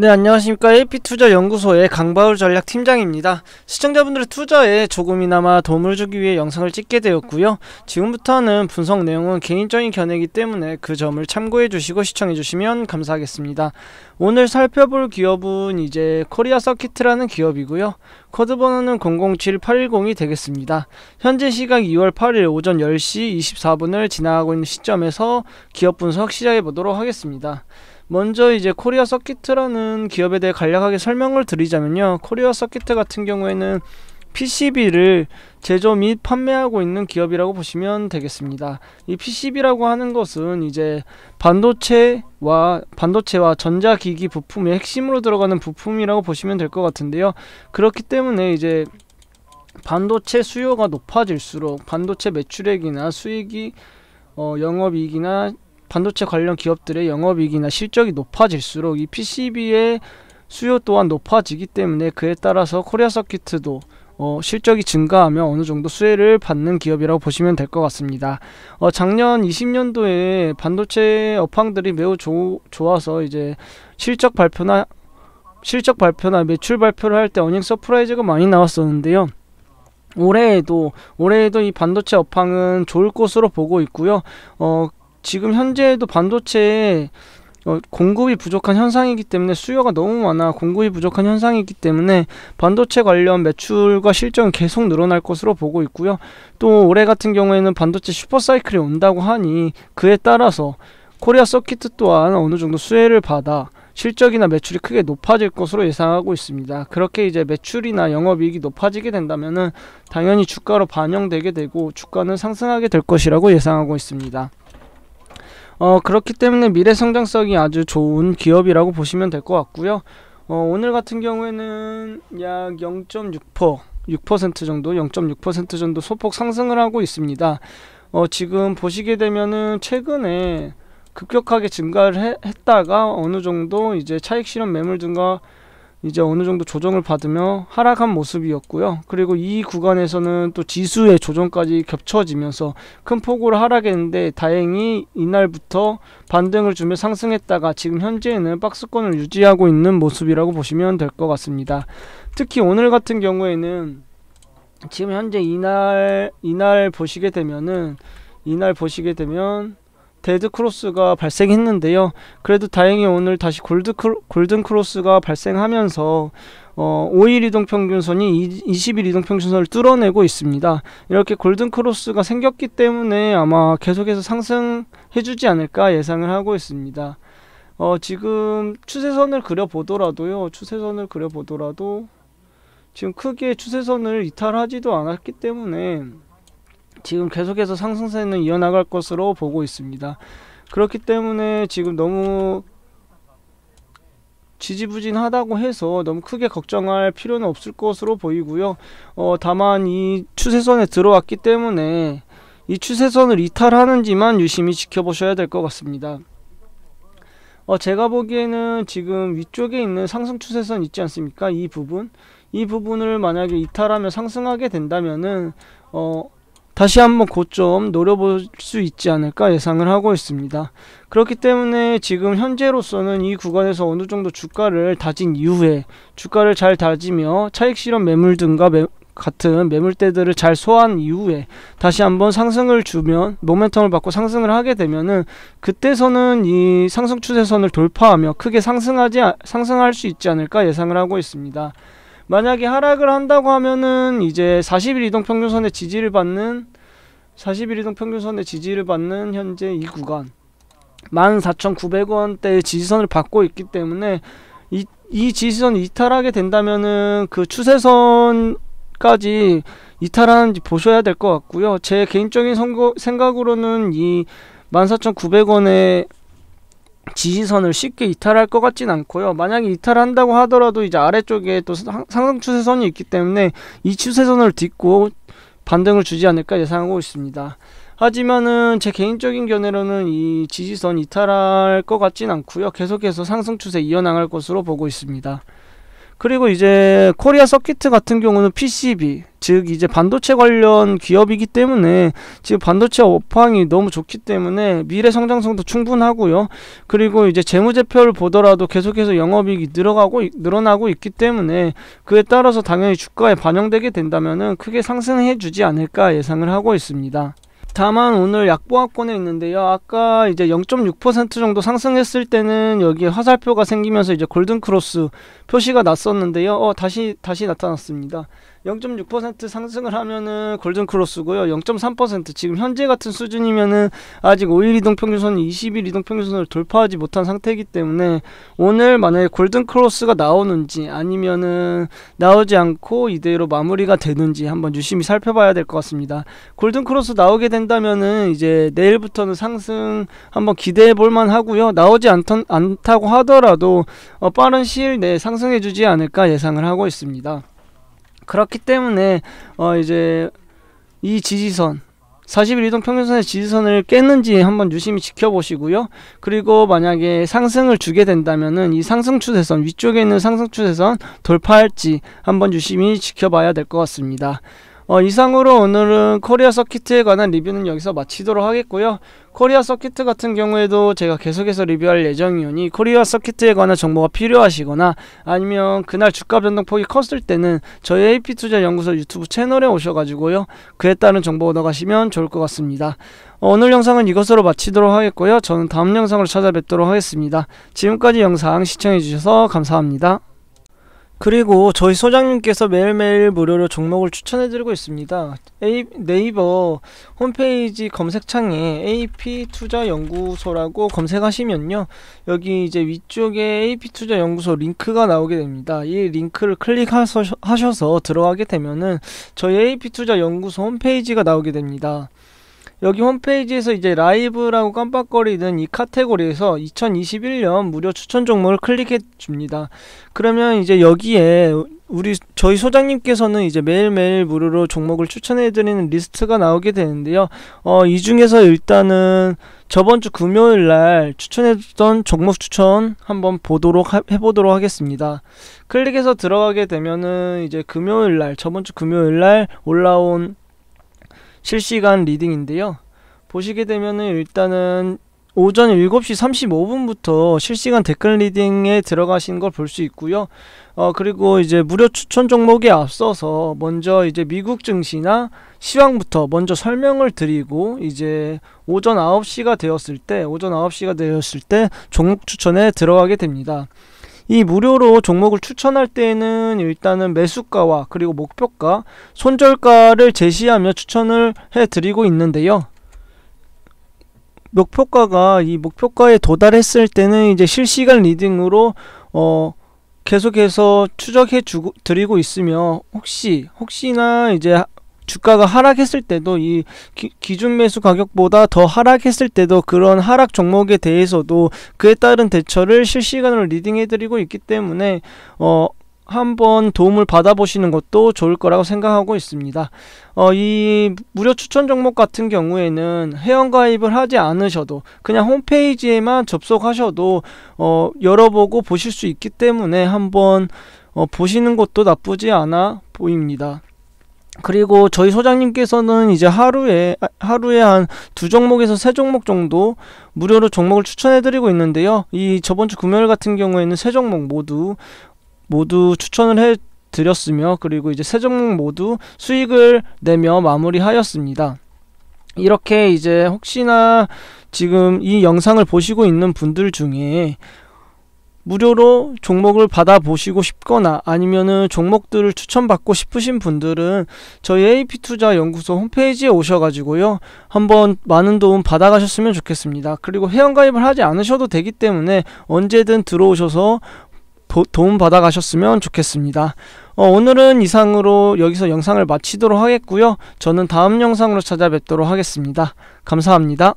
네, 안녕하십니까. AP투자연구소의 강바울 전략팀장입니다. 시청자분들의 투자에 조금이나마 도움을 주기 위해 영상을 찍게 되었고요. 지금부터는 분석 내용은 개인적인 견해이기 때문에 그 점을 참고해 주시고 시청해 주시면 감사하겠습니다. 오늘 살펴볼 기업은 이제 코리아 서킷이라는 기업이고요. 코드 번호는 007810이 되겠습니다. 현재 시각 2월 8일 오전 10시 24분을 지나가고 있는 시점에서 기업 분석 시작해 보도록 하겠습니다. 먼저 이제 코리아 서킷트라는 기업에 대해 간략하게 설명을 드리자면요. 코리아 서킷 같은 경우에는 PCB를 제조 및 판매하고 있는 기업이라고 보시면 되겠습니다. 이 PCB라고 하는 것은 이제 반도체와 반도체와 전자기기 부품의 핵심으로 들어가는 부품이라고 보시면 될 것 같은데요. 그렇기 때문에 이제 반도체 수요가 높아질수록 반도체 매출액이나 수익이 어, 영업이익이나 반도체 관련 기업들의 영업이익이나 실적이 높아질수록 이 PCB의 수요 또한 높아지기 때문에 그에 따라서 코리아 서킷도 어, 실적이 증가하며 어느 정도 수혜를 받는 기업이라고 보시면 될 것 같습니다. 어, 작년 20년도에 반도체 업황들이 매우 조, 좋아서 이제 실적 발표나 실적 발표나 매출 발표를 할 때 어닝 서프라이즈가 많이 나왔었는데요. 올해에도 올해에도 이 반도체 업황은 좋을 것으로 보고 있고요. 어, 지금 현재도 반도체 어, 공급이 부족한 현상이기 때문에 수요가 너무 많아 공급이 부족한 현상이기 때문에 반도체 관련 매출과 실적은 계속 늘어날 것으로 보고 있고요. 또 올해 같은 경우에는 반도체 슈퍼사이클이 온다고 하니 그에 따라서 코리아 서킷 또한 어느 정도 수혜를 받아 실적이나 매출이 크게 높아질 것으로 예상하고 있습니다. 그렇게 이제 매출이나 영업이익이 높아지게 된다면 당연히 주가로 반영되게 되고 주가는 상승하게 될 것이라고 예상하고 있습니다. 어, 그렇기 때문에 미래 성장성이 아주 좋은 기업이라고 보시면 될 것 같고요. 어, 오늘 같은 경우에는 약0.6% 6% 정도, 0.6% 정도 소폭 상승을 하고 있습니다. 어, 지금 보시게 되면은 최근에 급격하게 증가를 해, 했다가 어느 정도 이제 차익 실현 매물 증가 이제 어느 정도 조정을 받으며 하락한 모습이었고요. 그리고 이 구간에서는 또 지수의 조정까지 겹쳐지면서 큰 폭으로 하락했는데 다행히 이날부터 반등을 주며 상승했다가 지금 현재는 박스권을 유지하고 있는 모습이라고 보시면 될 것 같습니다. 특히 오늘 같은 경우에는 지금 현재 이날 이날 보시게 되면은 이날 보시게 되면 데드 크로스가 발생했는데요. 그래도 다행히 오늘 다시 골드 크로, 골든 크로스가 발생하면서 어, 5일 이동 평균선이 20일 이동 평균선을 뚫어내고 있습니다. 이렇게 골든 크로스가 생겼기 때문에 아마 계속해서 상승해주지 않을까 예상을 하고 있습니다. 어, 지금 추세선을 그려보더라도요. 추세선을 그려보더라도 지금 크게 추세선을 이탈하지도 않았기 때문에 지금 계속해서 상승세는 이어나갈 것으로 보고 있습니다. 그렇기 때문에 지금 너무 지지부진하다고 해서 너무 크게 걱정할 필요는 없을 것으로 보이고요. 어, 다만 이 추세선에 들어왔기 때문에 이 추세선을 이탈하는지만 유심히 지켜보셔야 될 것 같습니다. 어, 제가 보기에는 지금 위쪽에 있는 상승 추세선 있지 않습니까? 이 부분. 이 부분을 만약에 이탈하면 상승하게 된다면은 어, 다시 한번 고점 노려볼 수 있지 않을까 예상을 하고 있습니다. 그렇기 때문에 지금 현재로서는 이 구간에서 어느 정도 주가를 다진 이후에 주가를 잘 다지며 차익 실현 매물 등과 매, 같은 매물대들을 잘 소화한 이후에 다시 한번 상승을 주면 모멘텀을 받고 상승을 하게 되면은 그때서는 이 상승 추세선을 돌파하며 크게 상승하지 상승할 수 있지 않을까 예상을 하고 있습니다. 만약에 하락을 한다고 하면은 이제 40일 이동 평균선의 지지를 받는 40일 이동 평균선의 지지를 받는 현재 이 구간 14,900원대의 지지선을 받고 있기 때문에 이, 이 지지선 이탈하게 된다면은 그 추세선까지 이탈하는지 보셔야 될 것 같고요. 제 개인적인 선거, 생각으로는 이 14,900원에 지지선을 쉽게 이탈할 것 같진 않고요. 만약에 이탈한다고 하더라도 이제 아래쪽에 또 상승 추세선이 있기 때문에 이 추세선을 딛고 반등을 주지 않을까 예상하고 있습니다. 하지만은 제 개인적인 견해로는 이 지지선 이탈할 것 같진 않고요. 계속해서 상승 추세 이어나갈 것으로 보고 있습니다. 그리고 이제 코리아 서킷 같은 경우는 PCB 즉 이제 반도체 관련 기업이기 때문에 지금 반도체 업황이 너무 좋기 때문에 미래 성장성도 충분하고요. 그리고 이제 재무제표를 보더라도 계속해서 영업이익이 늘어가고 늘어나고 있기 때문에 그에 따라서 당연히 주가에 반영되게 된다면은 크게 상승해 주지 않을까 예상을 하고 있습니다. 다만 오늘 약보합권에 있는데요. 아까 이제 0.6% 정도 상승했을 때는 여기에 화살표가 생기면서 이제 골든 크로스 표시가 났었는데요. 어, 다시 다시 나타났습니다. 0.6% 상승을 하면은 골든 크로스고요. 0.3% 지금 현재 같은 수준이면은 아직 5일 이동 평균선, 20일 이동 평균선을 돌파하지 못한 상태이기 때문에 오늘 만약에 골든 크로스가 나오는지 아니면은 나오지 않고 이대로 마무리가 되는지 한번 유심히 살펴봐야 될 것 같습니다. 골든 크로스 나오게 된다면은 이제 내일부터는 상승 한번 기대해 볼만 하고요. 나오지 않던, 않다고 하더라도 어, 빠른 시일 내에 상승해 주지 않을까 예상을 하고 있습니다. 그렇기 때문에 어 이제 이 지지선 40일 이동 평균선의 지지선을 깼는지 한번 유심히 지켜보시고요. 그리고 만약에 상승을 주게 된다면은 이 상승 추세선 위쪽에 있는 상승 추세선 돌파할지 한번 유심히 지켜봐야 될 것 같습니다. 어, 이상으로 오늘은 코리아 서킷에 관한 리뷰는 여기서 마치도록 하겠고요. 코리아 서킷 같은 경우에도 제가 계속해서 리뷰할 예정이오니 코리아 서킷에 관한 정보가 필요하시거나 아니면 그날 주가 변동폭이 컸을 때는 저희 AP투자연구소 유튜브 채널에 오셔가지고요. 그에 따른 정보 얻어가시면 좋을 것 같습니다. 어, 오늘 영상은 이것으로 마치도록 하겠고요. 저는 다음 영상으로 찾아뵙도록 하겠습니다. 지금까지 영상 시청해주셔서 감사합니다. 그리고 저희 소장님께서 매일매일 무료로 종목을 추천해드리고 있습니다. 네이버 홈페이지 검색창에 AP투자연구소라고 검색하시면요. 여기 이제 위쪽에 AP투자연구소 링크가 나오게 됩니다. 이 링크를 클릭하셔서 들어가게 되면은 저희 AP투자연구소 홈페이지가 나오게 됩니다. 여기 홈페이지에서 이제 라이브라고 깜빡거리는 이 카테고리에서 2021년 무료 추천 종목을 클릭해 줍니다. 그러면 이제 여기에 우리 저희 소장님께서는 이제 매일매일 무료로 종목을 추천해 드리는 리스트가 나오게 되는데요. 어, 이 중에서 일단은 저번 주 금요일 날 추천해 줬던 종목 추천 한번 보도록 해 보도록 하겠습니다. 클릭해서 들어가게 되면은 이제 금요일 날 저번 주 금요일 날 올라온 실시간 리딩인데요. 보시게 되면은 일단은 오전 7시 35분부터 실시간 댓글 리딩에 들어가신 걸 볼 수 있고요. 어 그리고 이제 무료 추천 종목에 앞서서 먼저 이제 미국 증시나 시황부터 먼저 설명을 드리고 이제 오전 9시가 되었을 때 오전 9시가 되었을 때 종목 추천에 들어가게 됩니다. 이 무료로 종목을 추천할 때에는 일단은 매수가와 그리고 목표가, 손절가를 제시하며 추천을 해드리고 있는데요. 목표가가 이 목표가에 도달했을 때는 이제 실시간 리딩으로 어 계속해서 추적해 주고 드리고 있으며 혹시 혹시나 이제 주가가 하락했을 때도 이 기, 준 매수 가격보다 더 하락했을 때도 그런 하락 종목에 대해서도 그에 따른 대처를 실시간으로 리딩해드리고 있기 때문에 어, 한번 도움을 받아보시는 것도 좋을 거라고 생각하고 있습니다. 어, 이 무료 추천 종목 같은 경우에는 회원가입을 하지 않으셔도 그냥 홈페이지에만 접속하셔도 어, 열어보고 보실 수 있기 때문에 한번 어, 보시는 것도 나쁘지 않아 보입니다. 그리고 저희 소장님께서는 이제 하루에 하루에 한 두 종목에서 세 종목 정도 무료로 종목을 추천해 드리고 있는데요. 이 저번 주 금요일 같은 경우에는 세 종목 모두 모두 추천을 해 드렸으며 그리고 이제 세 종목 모두 수익을 내며 마무리하였습니다. 이렇게 이제 혹시나 지금 이 영상을 보시고 있는 분들 중에 무료로 종목을 받아보시고 싶거나 아니면은 종목들을 추천받고 싶으신 분들은 저희 AP투자 연구소 홈페이지에 오셔가지고요. 한번 많은 도움 받아가셨으면 좋겠습니다. 그리고 회원가입을 하지 않으셔도 되기 때문에 언제든 들어오셔서 도움 받아가셨으면 좋겠습니다. 어, 오늘은 이상으로 여기서 영상을 마치도록 하겠고요. 저는 다음 영상으로 찾아뵙도록 하겠습니다. 감사합니다.